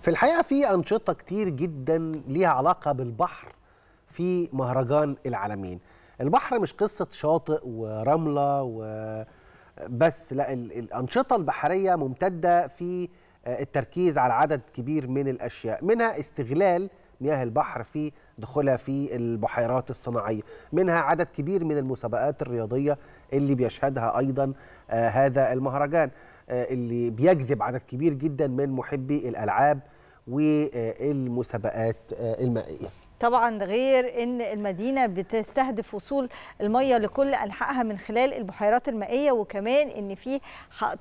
في الحقيقه في انشطه كتير جدا ليها علاقه بالبحر في مهرجان العالمين البحر مش قصه شاطئ ورمله وبس لا الانشطه البحريه ممتده في آه، التركيز على عدد كبير من الاشياء منها استغلال مياه البحر في دخولها في البحيرات الصناعيه منها عدد كبير من المسابقات الرياضيه اللي بيشهدها ايضا آه، هذا المهرجان آه، اللي بيجذب عدد كبير جدا من محبي الالعاب والمسابقات آه، المائيه طبعا غير ان المدينه بتستهدف وصول الميه لكل انحائها من خلال البحيرات المائيه وكمان ان في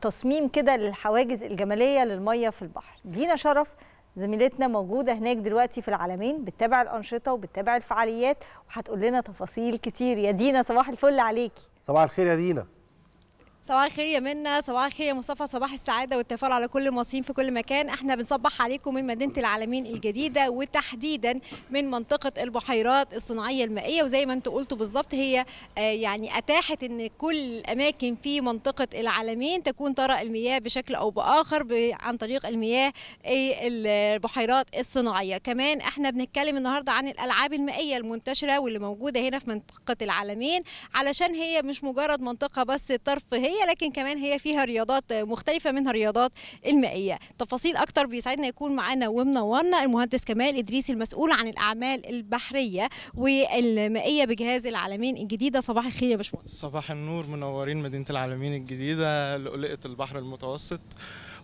تصميم كده للحواجز الجماليه للميه في البحر دينا شرف زميلتنا موجوده هناك دلوقتي في العالمين بتتابع الانشطه وبتتابع الفعاليات وهتقول لنا تفاصيل كتير يا دينا صباح الفل عليكي صباح الخير يا دينا صباح الخير يا منى صباح الخير يا مصطفى صباح السعاده والتفاؤل على كل المصريين في كل مكان احنا بنصبح عليكم من مدينه العالمين الجديده وتحديدا من منطقه البحيرات الصناعيه المائيه وزي ما انتوا قلتوا بالظبط هي آه، يعني اتاحت ان كل الاماكن في منطقه العالمين تكون ترى المياه بشكل او باخر عن طريق المياه آه، البحيرات الصناعيه كمان احنا بنتكلم النهارده عن الالعاب المائيه المنتشره واللي موجوده هنا في منطقه العالمين علشان هي مش مجرد منطقه بس ترفيهيه المائيه لكن كمان هي فيها رياضات مختلفه منها رياضات المائيه تفاصيل اكتر بيسعدنا يكون معانا ومنورنا المهندس كمال ادريسي المسؤول عن الاعمال البحريه والمائيه بجهاز العالمين الجديده صباح الخير يا باشمهندس صباح النور منورين مدينه العالمين الجديده لقلقه البحر المتوسط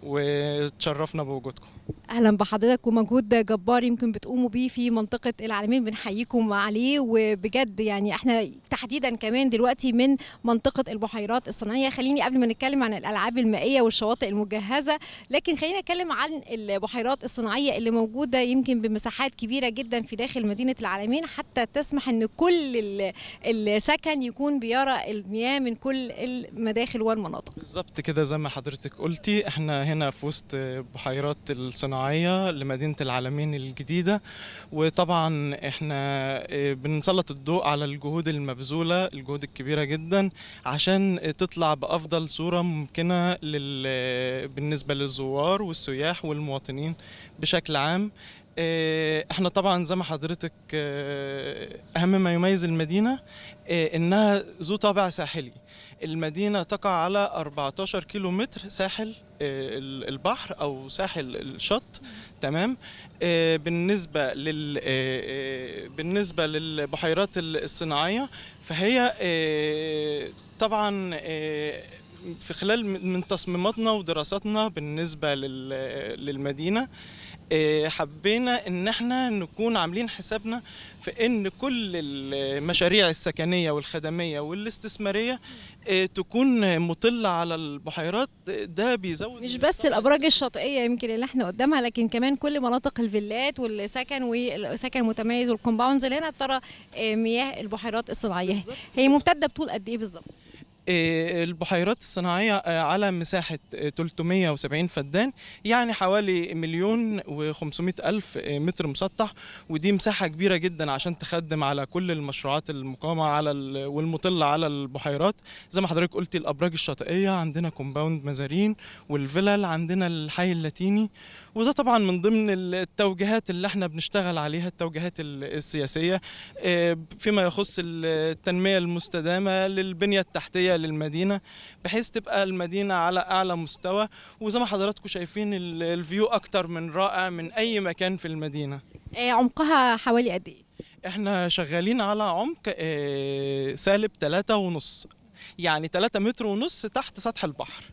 وتشرفنا بوجودكم اهلا بحضرتك ومجهود جبار يمكن بتقوموا بيه في منطقه العالمين بنحييكم عليه وبجد يعني احنا تحديدا كمان دلوقتي من منطقه البحيرات الصناعيه خليني قبل ما نتكلم عن الالعاب المائيه والشواطئ المجهزه لكن خلينا نتكلم عن البحيرات الصناعيه اللي موجوده يمكن بمساحات كبيره جدا في داخل مدينه العالمين حتى تسمح ان كل السكن يكون بيرى المياه من كل المداخل والمناطق بالظبط كده زي ما حضرتك قلتي احنا هنا هنا في وسط بحيرات الصناعية لمدينة العالمين الجديدة وطبعا احنا آه، بنسلط الضوء على الجهود المبذولة الجهود الكبيرة جدا عشان تطلع بأفضل صورة ممكنة لل... آه، بالنسبة للزوار والسياح والمواطنين بشكل عام آه، احنا طبعا زي ما حضرتك آه، اهم ما يميز المدينه آه، انها ذو طابع ساحلي المدينه تقع على 14 كيلو متر ساحل البحر او ساحل الشط تمام بالنسبه لل بالنسبه للبحيرات الصناعيه فهي طبعا في خلال من تصميماتنا ودراساتنا بالنسبه للمدينه آه، حبينا ان احنا نكون عاملين حسابنا في ان كل المشاريع السكنيه والخدميه والاستثماريه آه، تكون مطله على البحيرات ده بيزود مش بس الابراج الشاطئيه يمكن اللي احنا قدامها لكن كمان كل مناطق الفيلات والسكن والسكن متميز والكومباوندز اللي هنا ترى آه، مياه البحيرات الصناعيه هي ممتده بطول قد ايه بالظبط آه، البحيرات الصناعية آه، على مساحة 370 آه، فدان يعني حوالي مليون و500 ألف متر مسطح ودي مساحة كبيرة جدا عشان تخدم على كل المشروعات المقامة على والمطلة على البحيرات زي ما حضرتك قلتي الأبراج الشاطئية عندنا كومباوند مزارين والفلل عندنا الحي اللاتيني وده طبعا من ضمن التوجيهات اللي احنا بنشتغل عليها التوجيهات السياسيه آه، فيما يخص التنميه المستدامه للبنيه التحتيه للمدينه بحيث تبقى المدينه على اعلى مستوى وزي ما حضراتكم شايفين الفيو اكتر من رائع من اي مكان في المدينه آه، عمقها حوالي قد ايه احنا شغالين على عمق آه، سالب 3 ونص يعني 3 متر ونص تحت سطح البحر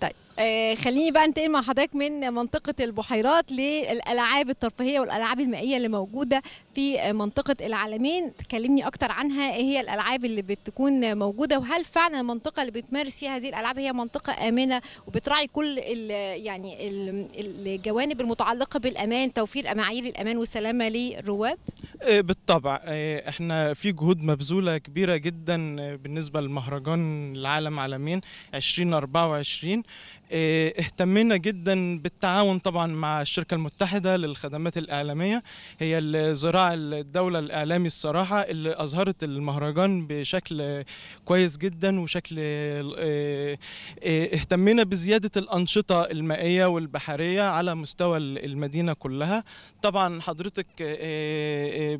طيب آه، خليني بقى انتقل مع حضرتك من منطقه البحيرات للالعاب الترفيهيه والالعاب المائيه اللي موجوده في منطقه العالمين تكلمني اكتر عنها ايه هي الالعاب اللي بتكون موجوده وهل فعلا المنطقه اللي بتمارس فيها هذه الالعاب هي منطقه امنه وبتراعي كل الـ يعني الـ الجوانب المتعلقه بالامان توفير معايير الامان والسلامه للرواد آه، بالطبع آه، احنا في جهود مبذوله كبيره جدا بالنسبه لمهرجان العالم عالمين 2024 إيه، اهتمينا جدا بالتعاون طبعا مع الشركة المتحدة للخدمات الإعلامية هي الذراع الدولة الإعلامي الصراحة اللي أظهرت المهرجان بشكل كويس جدا وشكل إيه، إيه، اهتمينا بزيادة الأنشطة المائية والبحرية على مستوى المدينة كلها طبعا حضرتك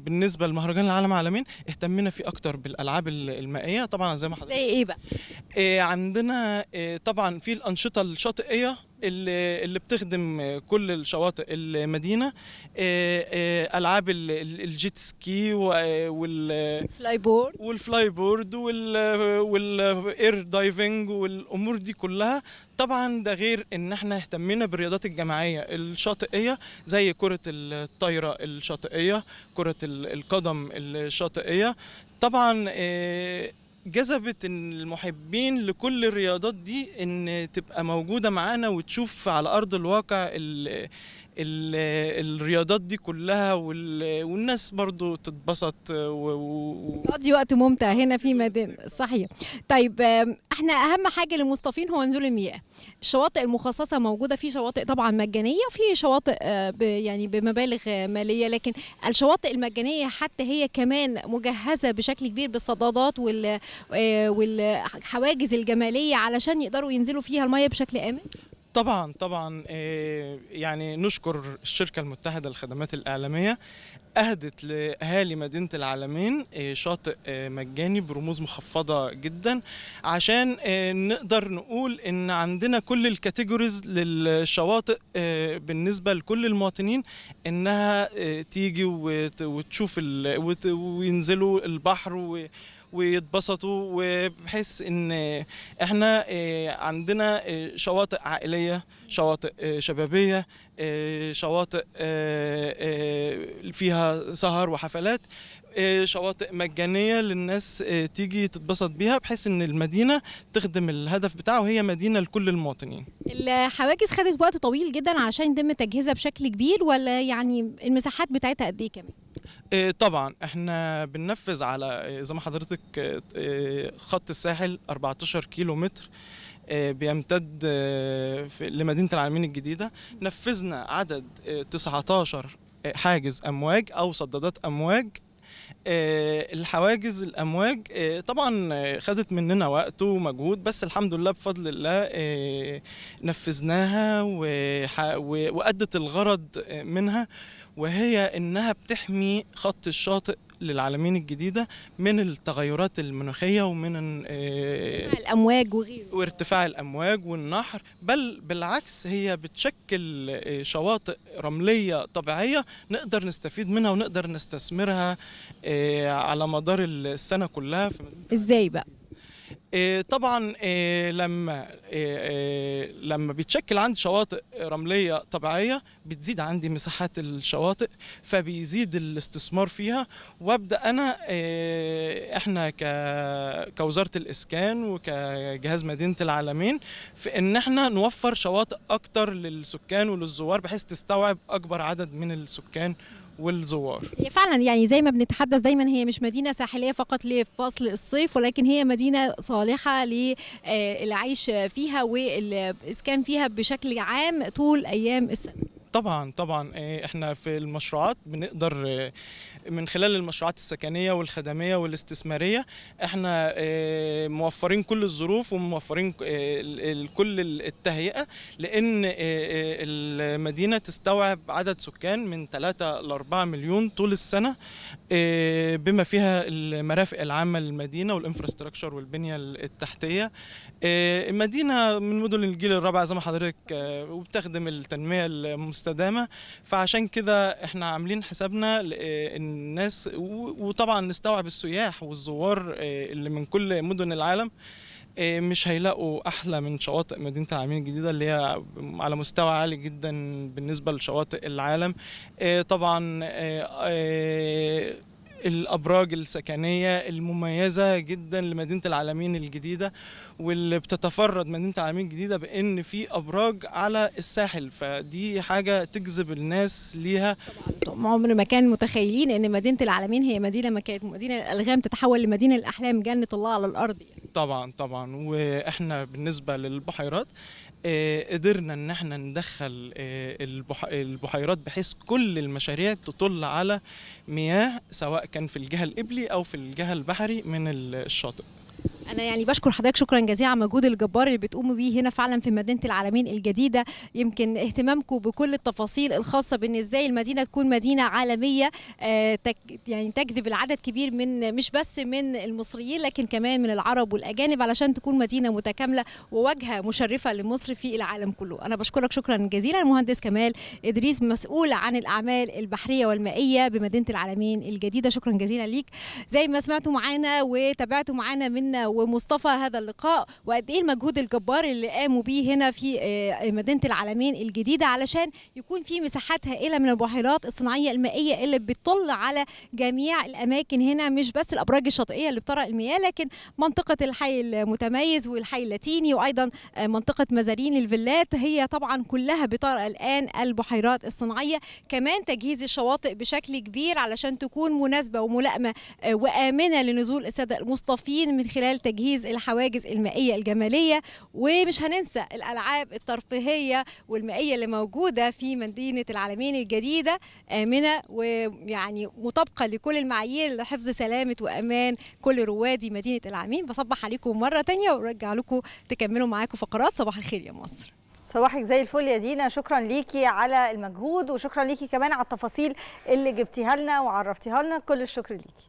بالنسبة لمهرجان العالم عالمين اهتمينا فيه أكتر بالألعاب المائية طبعا زي ما حضرتك زي إيه بقى؟ عندنا طبعا في الأنشطة الشاطئيه اللي, اللي بتخدم كل الشواطئ المدينه آه، آه، العاب الجيت سكي وال فلاي بورد والفلاي بورد والاير دايفنج والامور دي كلها طبعا ده غير ان احنا اهتمينا بالرياضات الجماعيه الشاطئيه زي كره الطايره الشاطئيه كره القدم الشاطئيه طبعا آه، جذبت المحبين لكل الرياضات دي ان تبقى موجوده معانا وتشوف على ارض الواقع الرياضات دي كلها والناس برضو تتبسط وتقضي وقت ممتع هنا في مدينة صحيح طيب احنا اهم حاجه للمصطفين هو نزول المياه الشواطئ المخصصه موجوده في شواطئ طبعا مجانيه وفي شواطئ آه، يعني بمبالغ ماليه لكن الشواطئ المجانيه حتى هي كمان مجهزه بشكل كبير بالصدادات آه، والحواجز الجماليه علشان يقدروا ينزلوا فيها المياه بشكل امن طبعا طبعا آه، يعني نشكر الشركة المتحدة للخدمات الإعلامية أهدت لأهالي مدينة العالمين آه، شاطئ آه، مجاني برموز مخفضة جدا عشان نقدر نقول إن عندنا كل الكاتيجوريز للشواطئ بالنسبة لكل المواطنين إنها تيجي وتشوف وينزلوا البحر ويتبسطوا وبحيث ان احنا آه، عندنا آه، شواطئ عائليه شواطئ آه، شبابيه شواطئ فيها سهر وحفلات شواطئ مجانيه للناس تيجي تتبسط بيها بحيث ان المدينه تخدم الهدف بتاعه وهي مدينه لكل المواطنين. الحواجز خدت وقت طويل جدا عشان يتم تجهيزها بشكل كبير ولا يعني المساحات بتاعتها قد ايه كمان؟ إيه، طبعا احنا بننفذ على إيه، زي ما حضرتك إيه، خط الساحل 14 كيلو متر بيمتد لمدينه العالمين الجديده نفذنا عدد 19 حاجز امواج او صدادات امواج الحواجز الامواج طبعا خدت مننا وقت ومجهود بس الحمد لله بفضل الله نفذناها وادت الغرض منها وهي انها بتحمي خط الشاطئ للعالمين الجديده من التغيرات المناخيه ومن آه، الامواج وغيره وارتفاع الامواج والنحر بل بالعكس هي بتشكل آه، شواطئ رمليه طبيعيه نقدر نستفيد منها ونقدر نستثمرها آه، على مدار السنه كلها ازاي بقى إيه، طبعا إيه، لما إيه، لما بيتشكل عندي شواطئ رمليه طبيعيه بتزيد عندي مساحات الشواطئ فبيزيد الاستثمار فيها وابدا انا احنا كوزاره الاسكان وكجهاز مدينه العالمين في ان احنا نوفر شواطئ اكتر للسكان وللزوار بحيث تستوعب اكبر عدد من السكان والزوار فعلا يعني زي ما بنتحدث دايما هي مش مدينه ساحليه فقط لفصل الصيف ولكن هي مدينه صالحه للعيش آه، فيها والاسكان فيها بشكل عام طول ايام السنه طبعا طبعا إيه، احنا في المشروعات بنقدر آه، من خلال المشروعات السكنيه والخدميه والاستثماريه احنا آه، موفرين كل الظروف وموفرين آه، كل التهيئه لان آه، المدينه تستوعب عدد سكان من 3 ل 4 مليون طول السنه بما فيها المرافق العامه للمدينه والانفراستراكشر والبنيه التحتيه مدينه من مدن الجيل الرابع زي ما حضرتك وبتخدم التنميه المستدامه فعشان كده احنا عاملين حسابنا ان الناس وطبعا نستوعب السياح والزوار آه، اللي من كل مدن العالم آه، مش هيلاقوا احلى من شواطئ مدينه العالمين الجديده اللي هي على مستوى عالي جدا بالنسبه لشواطئ العالم آه، طبعا الابراج السكنيه المميزه جدا لمدينه العالمين الجديده واللي بتتفرد مدينه العالمين الجديده بان في ابراج على الساحل فدي حاجه تجذب الناس ليها طبعا عمر ما كان متخيلين ان مدينه العالمين هي مدينه ما كانت مدينه الالغام تتحول لمدينه الاحلام جنه الله على الارض يعني. طبعا طبعا واحنا بالنسبه للبحيرات آه، قدرنا ان احنا ندخل آه، البحيرات بحيث كل المشاريع تطل على مياه سواء كان في الجهه الابلي او في الجهه البحري من الشاطئ انا يعني بشكر حضرتك شكرا جزيلا على المجهود الجبار اللي بتقوموا بيه هنا فعلا في مدينه العالمين الجديده يمكن اهتمامكم بكل التفاصيل الخاصه بان ازاي المدينه تكون مدينه عالميه آه، يعني تجذب العدد كبير من مش بس من المصريين لكن كمان من العرب والاجانب علشان تكون مدينه متكامله وواجهه مشرفه لمصر في العالم كله انا بشكرك شكرا جزيلا المهندس كمال ادريس مسؤول عن الاعمال البحريه والمائيه بمدينه العالمين الجديده شكرا جزيلا ليك زي ما سمعتوا معانا وتابعتوا معانا من حسن ومصطفى هذا اللقاء وقد ايه المجهود الجبار اللي قاموا بيه هنا في آه، مدينه العالمين الجديده علشان يكون في مساحات هائله من البحيرات الصناعيه المائيه اللي بتطل على جميع الاماكن هنا مش بس الابراج الشاطئيه اللي بترى المياه لكن منطقه الحي المتميز والحي اللاتيني وايضا آه، منطقه مزارين الفيلات هي طبعا كلها بترى الان البحيرات الصناعيه كمان تجهيز الشواطئ بشكل كبير علشان تكون مناسبه وملائمه آه، وامنه لنزول الساده المصطفين من خلال خلال تجهيز الحواجز المائيه الجماليه ومش هننسى الالعاب الترفيهيه والمائيه اللي موجوده في مدينه العالمين الجديده امنه ويعني مطابقه لكل المعايير لحفظ سلامه وامان كل روادي مدينه العالمين بصبح عليكم مره ثانيه وارجع لكم تكملوا معاكم فقرات صباح الخير يا مصر صباحك زي الفل يا دينا شكرا ليكي على المجهود وشكرا ليكي كمان على التفاصيل اللي جبتيها لنا وعرفتيها لنا كل الشكر ليكي